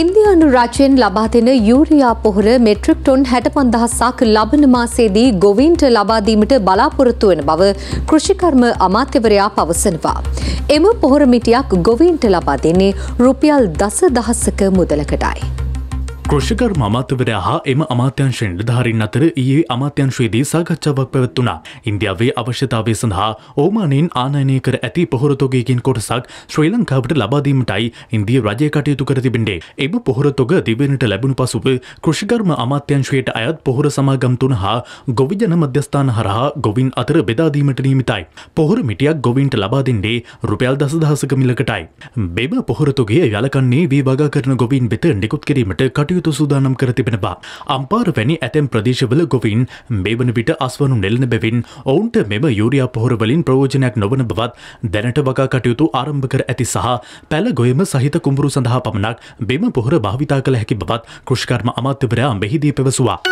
ඉන්දියානු රජයෙන් ලබා දෙන යූරයා පොහොර මෙට්‍රික් ටොන් හැට පන්දහසක් ලබන මාසේදී ගොවීන්ට ලබාදීමට බලාපොරොත්තු වන බව කෘෂිකර්ම අමාත්‍යවරයා පවසනවා. එම පොහොර මිටියක් ගොවීන්ට ලබා දෙන්නේ රුපියල් දස දහස්සක මුදලකටයි. ක්‍රෂකර් අමාත්‍යවරයා හා එම අමාත්‍යංශයෙන් ධාරින් අතර ඒ අමාත්‍යංශයේදී සාකච්ඡාවක් පැවැත්වුණා. ඉන්දියාවේ අවශ්‍යතාවය සඳහා ඕමානයෙන් ආනයනය කර ඇති පොහොරතොගයකින් කොටසක් ශ්‍රී ලංකාවට ලබාදීමටයි ඉන්දිය රජය කටයුතු කර තිබෙන්නේ. එම පොහොරතොග දිවෙනට ලැබුණු පසුව කෘෂිකර්ම අමාත්‍යංශයට අයත් පොහොර සමාගම් තුන හා ගොවිජන මධ්‍යස්ථාන හරහා ගොවින් අතර බෙදාදීමට නියමිතයි. පොහොර මිටියක් ගොවින්ට ලබා දෙන්නේ රුපියල් දසදහසක මිලකටයි. මෙම පොහොරතොගය යලකන්නේ වේවාගා කරන ගොවින් වෙත නිකුත් කිරීමට කටයුතු කටයුතු සූදානම් කර තිබෙනවා. අම්පාර වැනි ඇතැම් ප්‍රදේශවල ගොවින් මේ වන විට අස්වනු නෙලන බැවින් ඔවුන්ට මෙම යුරියා පොහොරවලින් ප්‍රයෝජනයක් නොවන බවත් දැනට වගා කටයුතු ආරම්භ කර ඇති සහ පැල ගොයම සහිත කුඹුරු සඳහා පමණක් බෙම පොහොර භාවිතා කළ හැකි බවත් කෘෂිකර්ම අමාත්‍යවරයා මෙහිදී පැවසුවා.